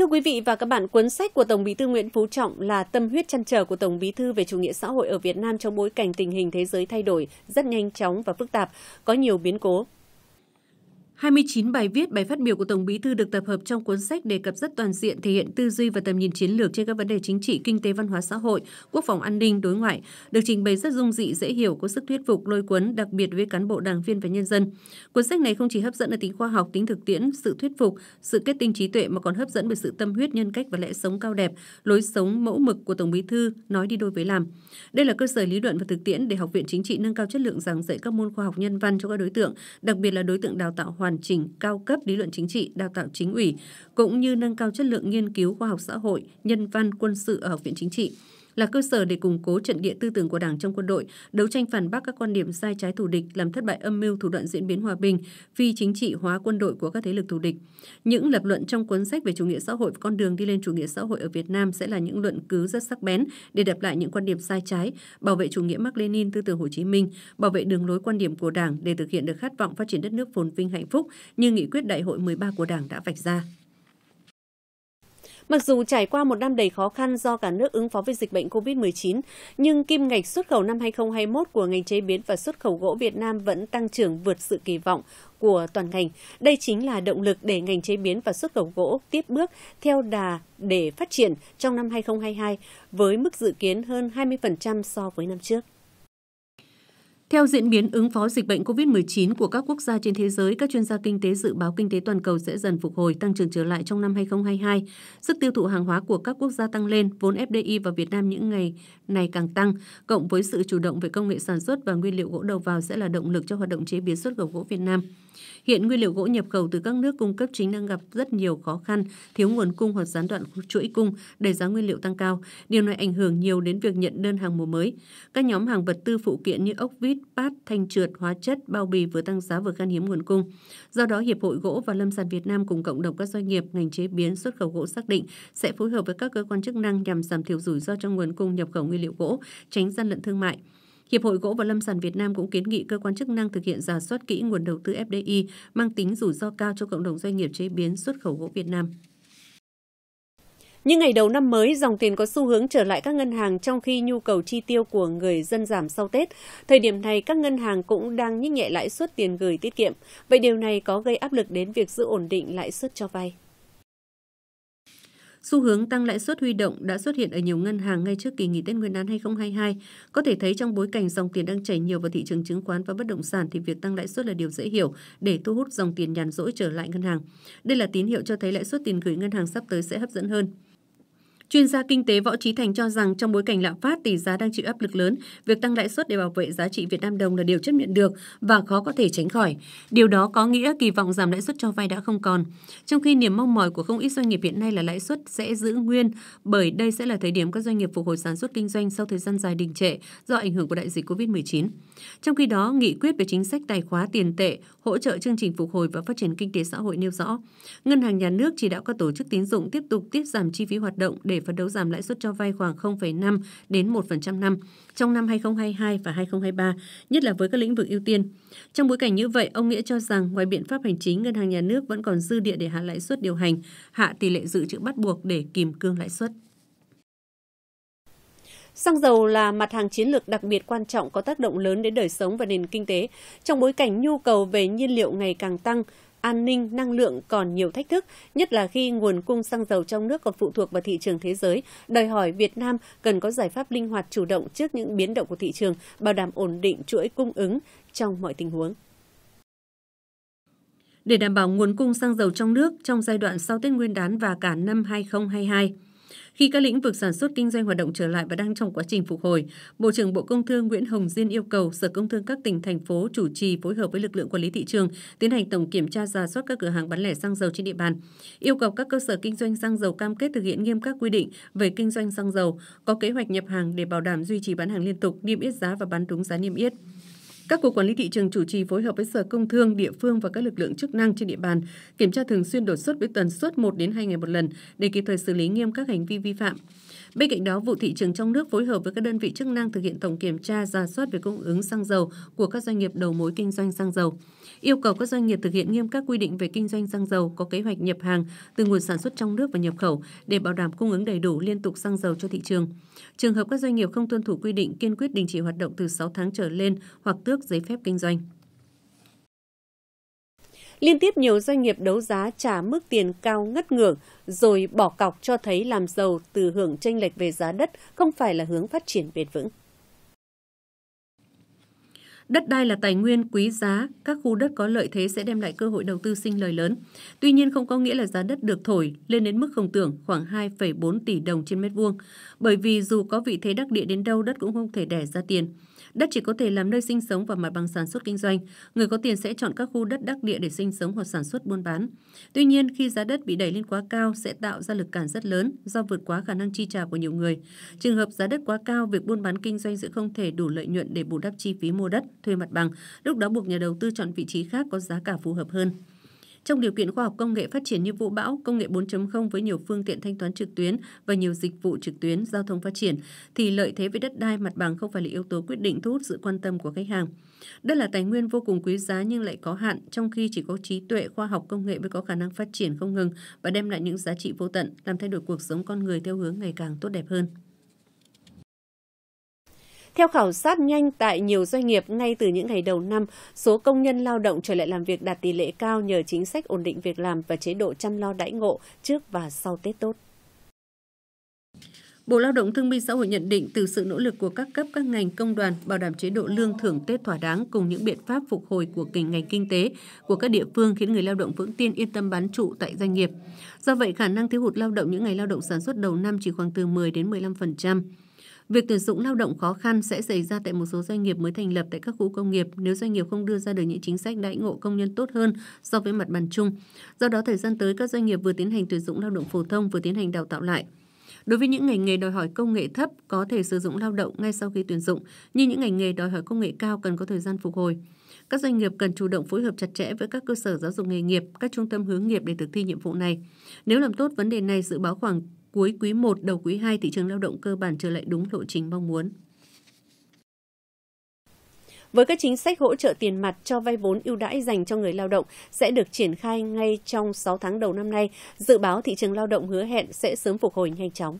Thưa quý vị và các bạn, cuốn sách của Tổng Bí thư Nguyễn Phú Trọng là tâm huyết chăn trở của Tổng Bí thư về chủ nghĩa xã hội ở Việt Nam trong bối cảnh tình hình thế giới thay đổi rất nhanh chóng và phức tạp, có nhiều biến cố. 29 bài viết, bài phát biểu của Tổng Bí thư được tập hợp trong cuốn sách đề cập rất toàn diện thể hiện tư duy và tầm nhìn chiến lược trên các vấn đề chính trị, kinh tế, văn hóa xã hội, quốc phòng an ninh, đối ngoại, được trình bày rất dung dị, dễ hiểu, có sức thuyết phục, lôi cuốn, đặc biệt với cán bộ đảng viên và nhân dân. Cuốn sách này không chỉ hấp dẫn ở tính khoa học, tính thực tiễn, sự thuyết phục, sự kết tinh trí tuệ mà còn hấp dẫn bởi sự tâm huyết, nhân cách và lẽ sống cao đẹp, lối sống mẫu mực của Tổng Bí thư nói đi đôi với làm. Đây là cơ sở lý luận và thực tiễn để Học viện Chính trị nâng cao chất lượng giảng dạy các môn khoa học nhân văn cho các đối tượng, đặc biệt là đối tượng đào tạo hoàn hoàn chỉnh cao cấp lý luận chính trị, đào tạo chính ủy, cũng như nâng cao chất lượng nghiên cứu khoa học xã hội, nhân văn, quân sự ở Học viện Chính trị là cơ sở để củng cố trận địa tư tưởng của Đảng trong quân đội, đấu tranh phản bác các quan điểm sai trái thù địch, làm thất bại âm mưu thủ đoạn diễn biến hòa bình, phi chính trị hóa quân đội của các thế lực thù địch. Những lập luận trong cuốn sách về chủ nghĩa xã hội và con đường đi lên chủ nghĩa xã hội ở Việt Nam sẽ là những luận cứ rất sắc bén để đập lại những quan điểm sai trái, bảo vệ chủ nghĩa Mác Lênin, tư tưởng Hồ Chí Minh, bảo vệ đường lối quan điểm của Đảng để thực hiện được khát vọng phát triển đất nước phồn vinh hạnh phúc như nghị quyết Đại hội 13 của Đảng đã vạch ra. Mặc dù trải qua một năm đầy khó khăn do cả nước ứng phó với dịch bệnh COVID-19, nhưng kim ngạch xuất khẩu năm 2021 của ngành chế biến và xuất khẩu gỗ Việt Nam vẫn tăng trưởng vượt sự kỳ vọng của toàn ngành. Đây chính là động lực để ngành chế biến và xuất khẩu gỗ tiếp bước theo đà để phát triển trong năm 2022 với mức dự kiến hơn 20% so với năm trước. Theo diễn biến ứng phó dịch bệnh COVID-19 của các quốc gia trên thế giới, các chuyên gia kinh tế dự báo kinh tế toàn cầu sẽ dần phục hồi, tăng trưởng trở lại trong năm 2022. Sức tiêu thụ hàng hóa của các quốc gia tăng lên, vốn FDI vào Việt Nam những ngày này càng tăng, cộng với sự chủ động về công nghệ sản xuất và nguyên liệu gỗ đầu vào sẽ là động lực cho hoạt động chế biến xuất khẩu gỗ Việt Nam. Hiện nguyên liệu gỗ nhập khẩu từ các nước cung cấp chính đang gặp rất nhiều khó khăn, thiếu nguồn cung hoặc gián đoạn chuỗi cung để giá nguyên liệu tăng cao. Điều này ảnh hưởng nhiều đến việc nhận đơn hàng mùa mới. Các nhóm hàng vật tư phụ kiện như ốc vít, pát, thanh trượt, hóa chất, bao bì vừa tăng giá vừa khan hiếm nguồn cung. Do đó, Hiệp hội Gỗ và Lâm sản Việt Nam cùng cộng đồng các doanh nghiệp ngành chế biến xuất khẩu gỗ xác định sẽ phối hợp với các cơ quan chức năng nhằm giảm thiểu rủi ro trong nguồn cung nhập khẩu nguyên liệu gỗ, tránh gian lận thương mại. Hiệp hội Gỗ và Lâm sản Việt Nam cũng kiến nghị cơ quan chức năng thực hiện giả soát kỹ nguồn đầu tư FDI mang tính rủi ro cao cho cộng đồng doanh nghiệp chế biến xuất khẩu gỗ Việt Nam. Những ngày đầu năm mới, dòng tiền có xu hướng trở lại các ngân hàng trong khi nhu cầu chi tiêu của người dân giảm sau Tết. Thời điểm này, các ngân hàng cũng đang nhích nhẹ lãi suất tiền gửi tiết kiệm. Vậy điều này có gây áp lực đến việc giữ ổn định lãi suất cho vay? Xu hướng tăng lãi suất huy động đã xuất hiện ở nhiều ngân hàng ngay trước kỳ nghỉ Tết Nguyên đán 2022. Có thể thấy trong bối cảnh dòng tiền đang chảy nhiều vào thị trường chứng khoán và bất động sản thì việc tăng lãi suất là điều dễ hiểu để thu hút dòng tiền nhàn rỗi trở lại ngân hàng. Đây là tín hiệu cho thấy lãi suất tiền gửi ngân hàng sắp tới sẽ hấp dẫn hơn. Chuyên gia kinh tế Võ Trí Thành cho rằng trong bối cảnh lạm phát tỷ giá đang chịu áp lực lớn, việc tăng lãi suất để bảo vệ giá trị Việt Nam đồng là điều chấp nhận được và khó có thể tránh khỏi. Điều đó có nghĩa kỳ vọng giảm lãi suất cho vay đã không còn. Trong khi niềm mong mỏi của không ít doanh nghiệp hiện nay là lãi suất sẽ giữ nguyên bởi đây sẽ là thời điểm các doanh nghiệp phục hồi sản xuất kinh doanh sau thời gian dài đình trệ do ảnh hưởng của đại dịch Covid-19. Trong khi đó, nghị quyết về chính sách tài khóa tiền tệ hỗ trợ chương trình phục hồi và phát triển kinh tế xã hội nêu rõ, ngân hàng nhà nước chỉ đạo các tổ chức tín dụng tiếp tục tiết giảm chi phí hoạt động để phấn đấu giảm lãi suất cho vay khoảng 0,5 đến 1% năm trong năm 2022 và 2023, nhất là với các lĩnh vực ưu tiên. Trong bối cảnh như vậy, ông Nghĩa cho rằng ngoài biện pháp hành chính, ngân hàng nhà nước vẫn còn dư địa để hạ lãi suất điều hành, hạ tỷ lệ dự trữ bắt buộc để kìm cương lãi suất. Xăng dầu là mặt hàng chiến lược đặc biệt quan trọng có tác động lớn đến đời sống và nền kinh tế. Trong bối cảnh nhu cầu về nhiên liệu ngày càng tăng, an ninh, năng lượng còn nhiều thách thức, nhất là khi nguồn cung xăng dầu trong nước còn phụ thuộc vào thị trường thế giới, đòi hỏi Việt Nam cần có giải pháp linh hoạt chủ động trước những biến động của thị trường, bảo đảm ổn định chuỗi cung ứng trong mọi tình huống. Để đảm bảo nguồn cung xăng dầu trong nước trong giai đoạn sau Tết Nguyên đán và cả năm 2022, khi các lĩnh vực sản xuất kinh doanh hoạt động trở lại và đang trong quá trình phục hồi, Bộ trưởng Bộ Công Thương Nguyễn Hồng Diên yêu cầu Sở Công Thương các tỉnh thành phố chủ trì phối hợp với lực lượng quản lý thị trường tiến hành tổng kiểm tra ra soát các cửa hàng bán lẻ xăng dầu trên địa bàn, yêu cầu các cơ sở kinh doanh xăng dầu cam kết thực hiện nghiêm các quy định về kinh doanh xăng dầu, có kế hoạch nhập hàng để bảo đảm duy trì bán hàng liên tục, niêm yết giá và bán đúng giá niêm yết. Các cục quản lý thị trường chủ trì phối hợp với Sở Công Thương, địa phương và các lực lượng chức năng trên địa bàn kiểm tra thường xuyên đột xuất với tần suất 1 đến 2 ngày một lần để kịp thời xử lý nghiêm các hành vi vi phạm. Bên cạnh đó, vụ thị trường trong nước phối hợp với các đơn vị chức năng thực hiện tổng kiểm tra, ra soát về cung ứng xăng dầu của các doanh nghiệp đầu mối kinh doanh xăng dầu yêu cầu các doanh nghiệp thực hiện nghiêm các quy định về kinh doanh xăng dầu, có kế hoạch nhập hàng từ nguồn sản xuất trong nước và nhập khẩu để bảo đảm cung ứng đầy đủ liên tục xăng dầu cho thị trường. Trường hợp các doanh nghiệp không tuân thủ quy định kiên quyết đình chỉ hoạt động từ 6 tháng trở lên hoặc tước giấy phép kinh doanh. Liên tiếp nhiều doanh nghiệp đấu giá trả mức tiền cao ngất ngưỡng rồi bỏ cọc cho thấy làm giàu từ hưởng chênh lệch về giá đất không phải là hướng phát triển bền vững. Đất đai là tài nguyên quý giá, các khu đất có lợi thế sẽ đem lại cơ hội đầu tư sinh lời lớn. Tuy nhiên không có nghĩa là giá đất được thổi lên đến mức không tưởng khoảng 2,4 tỷ đồng trên mét vuông, bởi vì dù có vị thế đắc địa đến đâu đất cũng không thể đẻ ra tiền. Đất chỉ có thể làm nơi sinh sống và mặt bằng sản xuất kinh doanh. Người có tiền sẽ chọn các khu đất đắc địa để sinh sống hoặc sản xuất buôn bán. Tuy nhiên, khi giá đất bị đẩy lên quá cao sẽ tạo ra lực cản rất lớn do vượt quá khả năng chi trả của nhiều người. Trường hợp giá đất quá cao, việc buôn bán kinh doanh sẽ không thể đủ lợi nhuận để bù đắp chi phí mua đất thuê mặt bằng, lúc đó buộc nhà đầu tư chọn vị trí khác có giá cả phù hợp hơn. Trong điều kiện khoa học công nghệ phát triển như vũ bão, công nghệ 4.0 với nhiều phương tiện thanh toán trực tuyến và nhiều dịch vụ trực tuyến giao thông phát triển, thì lợi thế về đất đai mặt bằng không phải là yếu tố quyết định thu hút sự quan tâm của khách hàng. Đây là tài nguyên vô cùng quý giá nhưng lại có hạn, trong khi chỉ có trí tuệ, khoa học công nghệ mới có khả năng phát triển không ngừng và đem lại những giá trị vô tận, làm thay đổi cuộc sống con người theo hướng ngày càng tốt đẹp hơn. Theo khảo sát nhanh tại nhiều doanh nghiệp, ngay từ những ngày đầu năm, số công nhân lao động trở lại làm việc đạt tỷ lệ cao nhờ chính sách ổn định việc làm và chế độ chăm lo đãi ngộ trước và sau Tết tốt. Bộ Lao động Thương binh Xã hội nhận định từ sự nỗ lực của các cấp các ngành công đoàn bảo đảm chế độ lương thưởng Tết thỏa đáng cùng những biện pháp phục hồi của kinh ngành kinh tế của các địa phương khiến người lao động vững tin yên tâm bán trụ tại doanh nghiệp. Do vậy, khả năng thiếu hụt lao động những ngày lao động sản xuất đầu năm chỉ khoảng từ 10 đến 15%. Việc tuyển dụng lao động khó khăn sẽ xảy ra tại một số doanh nghiệp mới thành lập tại các khu công nghiệp nếu doanh nghiệp không đưa ra được những chính sách đãi ngộ công nhân tốt hơn so với mặt bằng chung. Do đó, thời gian tới, các doanh nghiệp vừa tiến hành tuyển dụng lao động phổ thông vừa tiến hành đào tạo lại. Đối với những ngành nghề đòi hỏi công nghệ thấp, có thể sử dụng lao động ngay sau khi tuyển dụng, nhưng những ngành nghề đòi hỏi công nghệ cao cần có thời gian phục hồi. Các doanh nghiệp cần chủ động phối hợp chặt chẽ với các cơ sở giáo dục nghề nghiệp, các trung tâm hướng nghiệp để thực thi nhiệm vụ này. Nếu làm tốt vấn đề này, dự báo khoảng cuối quý 1 đầu quý 2 thị trường lao động cơ bản trở lại đúng lộ trình mong muốn. Với các chính sách hỗ trợ tiền mặt cho vay vốn ưu đãi dành cho người lao động sẽ được triển khai ngay trong 6 tháng đầu năm nay, dự báo thị trường lao động hứa hẹn sẽ sớm phục hồi nhanh chóng.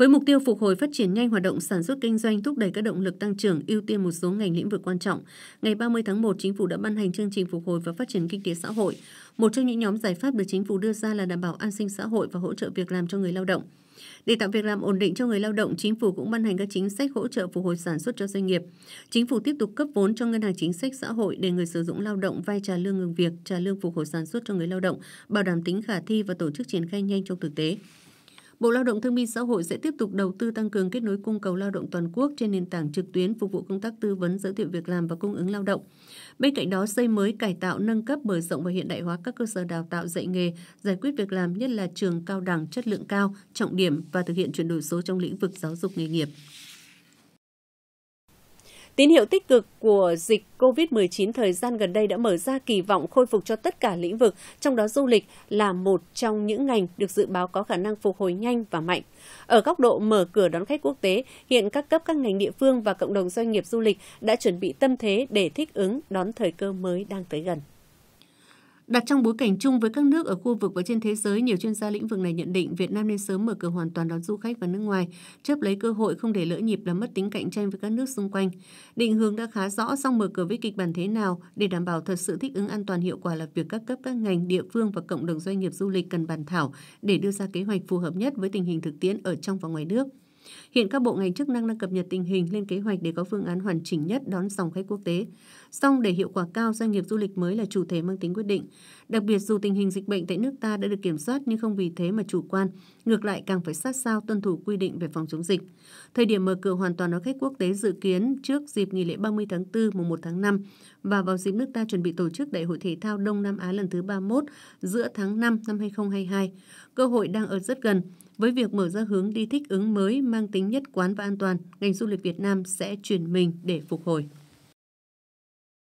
Với mục tiêu phục hồi phát triển nhanh hoạt động sản xuất kinh doanh, thúc đẩy các động lực tăng trưởng, ưu tiên một số ngành lĩnh vực quan trọng, ngày 30 tháng 1, Chính phủ đã ban hành chương trình phục hồi và phát triển kinh tế xã hội. Một trong những nhóm giải pháp được Chính phủ đưa ra là đảm bảo an sinh xã hội và hỗ trợ việc làm cho người lao động. Để tạo việc làm ổn định cho người lao động, chính phủ cũng ban hành các chính sách hỗ trợ phục hồi sản xuất cho doanh nghiệp. Chính phủ tiếp tục cấp vốn cho ngân hàng chính sách xã hội để người sử dụng lao động vay trả lương ngừng việc, trả lương phục hồi sản xuất cho người lao động, bảo đảm tính khả thi và tổ chức triển khai nhanh trong thực tế. Bộ Lao động Thương binh Xã hội sẽ tiếp tục đầu tư tăng cường kết nối cung cầu lao động toàn quốc trên nền tảng trực tuyến phục vụ công tác tư vấn giới thiệu việc làm và cung ứng lao động. Bên cạnh đó, xây mới, cải tạo, nâng cấp, mở rộng và hiện đại hóa các cơ sở đào tạo dạy nghề, giải quyết việc làm nhất là trường cao đẳng chất lượng cao, trọng điểm và thực hiện chuyển đổi số trong lĩnh vực giáo dục nghề nghiệp. Tín hiệu tích cực của dịch COVID-19 thời gian gần đây đã mở ra kỳ vọng khôi phục cho tất cả lĩnh vực, trong đó du lịch là một trong những ngành được dự báo có khả năng phục hồi nhanh và mạnh. Ở góc độ mở cửa đón khách quốc tế, hiện các cấp các ngành địa phương và cộng đồng doanh nghiệp du lịch đã chuẩn bị tâm thế để thích ứng đón thời cơ mới đang tới gần. Đặt trong bối cảnh chung với các nước ở khu vực và trên thế giới, nhiều chuyên gia lĩnh vực này nhận định Việt Nam nên sớm mở cửa hoàn toàn đón du khách và nước ngoài, chấp lấy cơ hội không để lỡ nhịp làm mất tính cạnh tranh với các nước xung quanh. Định hướng đã khá rõ song mở cửa với kịch bản thế nào để đảm bảo thật sự thích ứng an toàn hiệu quả là việc các cấp các ngành, địa phương và cộng đồng doanh nghiệp du lịch cần bàn thảo để đưa ra kế hoạch phù hợp nhất với tình hình thực tiễn ở trong và ngoài nước. Hiện các bộ ngành chức năng đang cập nhật tình hình lên kế hoạch để có phương án hoàn chỉnh nhất đón dòng khách quốc tế. Song để hiệu quả cao, doanh nghiệp du lịch mới là chủ thể mang tính quyết định. Đặc biệt dù tình hình dịch bệnh tại nước ta đã được kiểm soát nhưng không vì thế mà chủ quan, ngược lại càng phải sát sao tuân thủ quy định về phòng chống dịch. Thời điểm mở cửa hoàn toàn đón khách quốc tế dự kiến trước dịp nghỉ lễ 30 tháng 4 mùng 1 tháng 5 và vào dịp nước ta chuẩn bị tổ chức Đại hội thể thao Đông Nam Á lần thứ 31 giữa tháng 5 năm 2022. Cơ hội đang ở rất gần. Với việc mở ra hướng đi thích ứng mới mang tính nhất quán và an toàn, ngành du lịch Việt Nam sẽ chuyển mình để phục hồi.